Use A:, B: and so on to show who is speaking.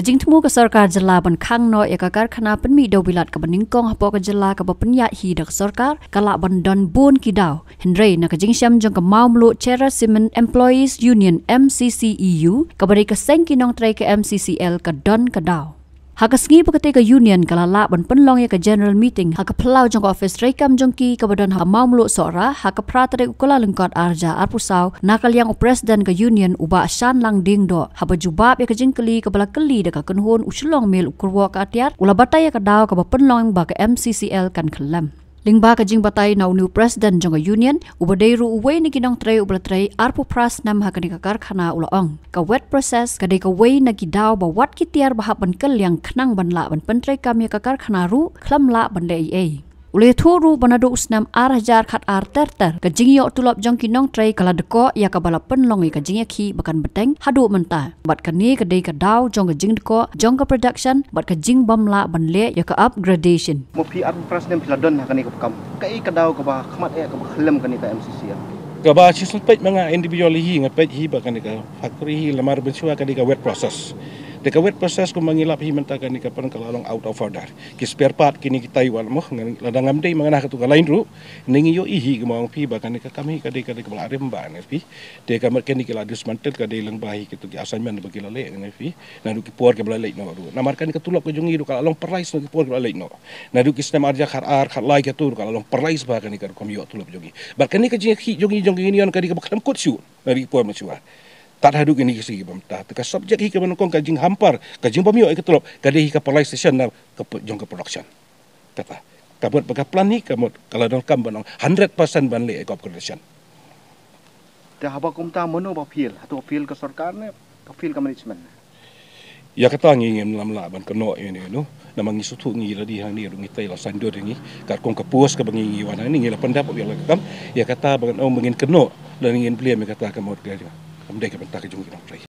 A: ke jingtmu ke sarkar jela ban khang no ya kakar khana pen mi bilat ke bening kong hapo ke jela ke ba penya hi da sarkar kala ban don bun ki dau henre na ke jing syam jong ke mau mlu chera simen employees union mcceu ke bari ke seng ki nong tre ke mccl ke don ke dau Haka sengi pekete ke union ke lalak ban penlong ya ke general meeting haka pelau jangka ofis rekam jangki ke badan haka mau meluk sora haka peratari ukulah lengkot arja arpusau nakal yang upres dan ke union ubak shan lang ding do. Haba jubab ya ke jengkeli ke bala keli deka kenhun ucilong mil ukurwa ke atiar ulah batai ya ke daw ke penlong yang ba MCCL kan kelam. Lingba kajing batai nau new president jonga union ubadai ru uwe ni kinong trei ubla trei arpu pras nam hakani ka karkhana ula ong ka wet process ka dei ka wei na ki dau ba wat ki tiar ba hapan kel yang khnang ban la ban pentrei kam ye ka karkhana ru khlam la ban dei ei Ulih turu benadu usnam ar hajar khat ar ter ter. Kajing yok tulap jong kinong trai kaladeko ya kabala penlongi kajing ya ki bakan beteng hadu menta. Bat kani kadei kadau jong kajing deko jong ka production bat kajing bamla benle ya ka upgradation.
B: Mopi ar pras nem piladon ya kani kapkam. Kai kadau kaba khamat ya kaba khlem kani ka MCC ya. Kaba sisul pet mga individual hi ngat pet hi bakani ka factory hi lamar bensua kani ka wet process. Dia kawet proses ku mengilap hi mentaga ni kapan kalalong out of order. Ki spare part kini kita iwan mo ngadang amdei mengenah ketuga lain ru. Ning yo ihi ke mang pi bakan ka kami ka dei ka dei kebelari mban pi. Dia kamar kini kila dismantel ka dei lang bahi ketu ki asanman bagi lale ngene pi. Nah ki puar ke belalai no ru. Nah markan ketulak ke jungi ru kalalong price no ki puar ke belalai no. Nah ki sistem arja khar ar khar lai ke tu kalalong price bakan ni ka kami yo tulak jungi. Bakan ni ka jungi jungi jungi ni on ka dei ka kut siu. Nah ki puar mesuah tak ada duk ini ke sigi pemerintah teka subjek hika menukong kajing hampar kajing pemio ke tolop kadai hika pelai station na ke jong ke production kata kamut bagai plan ni kamut kalau dong kam banong 100% banli ke production dah apa kum ta mono ba feel atau feel ke sarkar ne ke feel ke management ya kata ngi ngi lam la ban kno ini no na mangi sutu ngi la di hang ni rungi tai la sandu ini. ngi ka kong ke puas ke bangi ngi wan ni ngi la pendap lah ya kata ban o oh,
A: keno dan ingin beli mereka kata kamut ke 咁你今日打嘅中意落嚟。